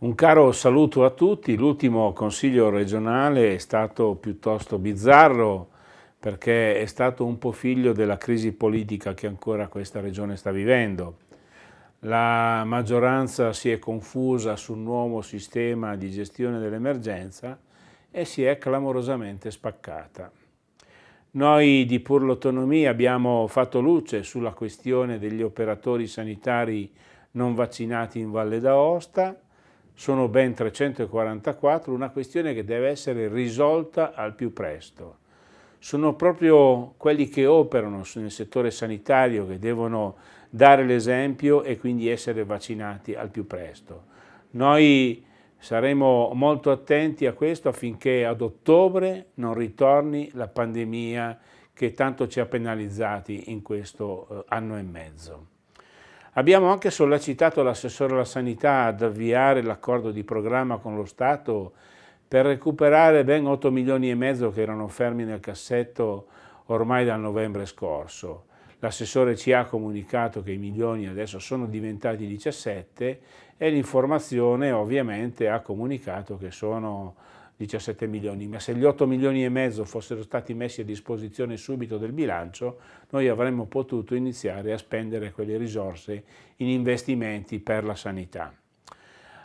Un caro saluto a tutti, l'ultimo consiglio regionale è stato piuttosto bizzarro perché è stato un po' figlio della crisi politica che ancora questa regione sta vivendo. La maggioranza si è confusa sul nuovo sistema di gestione dell'emergenza e si è clamorosamente spaccata. Noi di Pur l'Autonomia abbiamo fatto luce sulla questione degli operatori sanitari non vaccinati in Valle d'Aosta, sono ben 344, una questione che deve essere risolta al più presto. Sono proprio quelli che operano nel settore sanitario che devono dare l'esempio e quindi essere vaccinati al più presto. Noi saremo molto attenti a questo affinché ad ottobre non ritorni la pandemia che tanto ci ha penalizzati in questo eh, anno e mezzo. Abbiamo anche sollecitato l'assessore alla sanità ad avviare l'accordo di programma con lo Stato per recuperare ben 8 milioni e mezzo che erano fermi nel cassetto ormai dal novembre scorso. L'assessore ci ha comunicato che i milioni adesso sono diventati 17 e l'informazione ovviamente ha comunicato che sono 17 milioni, ma se gli 8 milioni e mezzo fossero stati messi a disposizione subito del bilancio, noi avremmo potuto iniziare a spendere quelle risorse in investimenti per la sanità.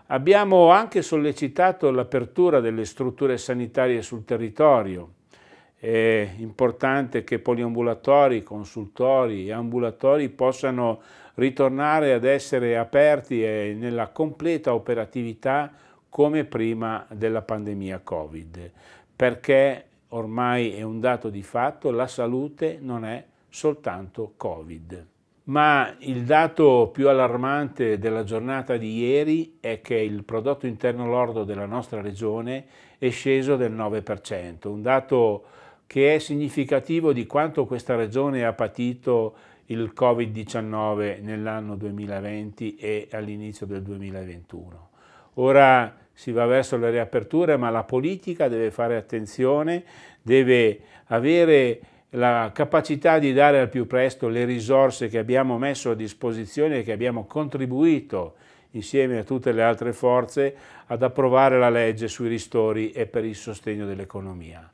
Abbiamo anche sollecitato l'apertura delle strutture sanitarie sul territorio. È importante che poliambulatori, consultori e ambulatori possano ritornare ad essere aperti e nella completa operatività come prima della pandemia Covid, perché ormai è un dato di fatto, la salute non è soltanto Covid. Ma il dato più allarmante della giornata di ieri è che il prodotto interno lordo della nostra regione è sceso del 9%, un dato che è significativo di quanto questa regione ha patito il Covid-19 nell'anno 2020 e all'inizio del 2021. Ora si va verso le riaperture, ma la politica deve fare attenzione, deve avere la capacità di dare al più presto le risorse che abbiamo messo a disposizione e che abbiamo contribuito insieme a tutte le altre forze ad approvare la legge sui ristori e per il sostegno dell'economia.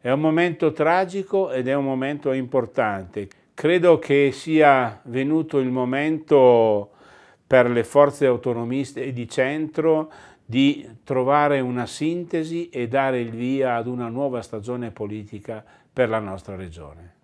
È un momento tragico ed è un momento importante. Credo che sia venuto il momento per le forze autonomiste e di centro di trovare una sintesi e dare il via ad una nuova stagione politica per la nostra regione.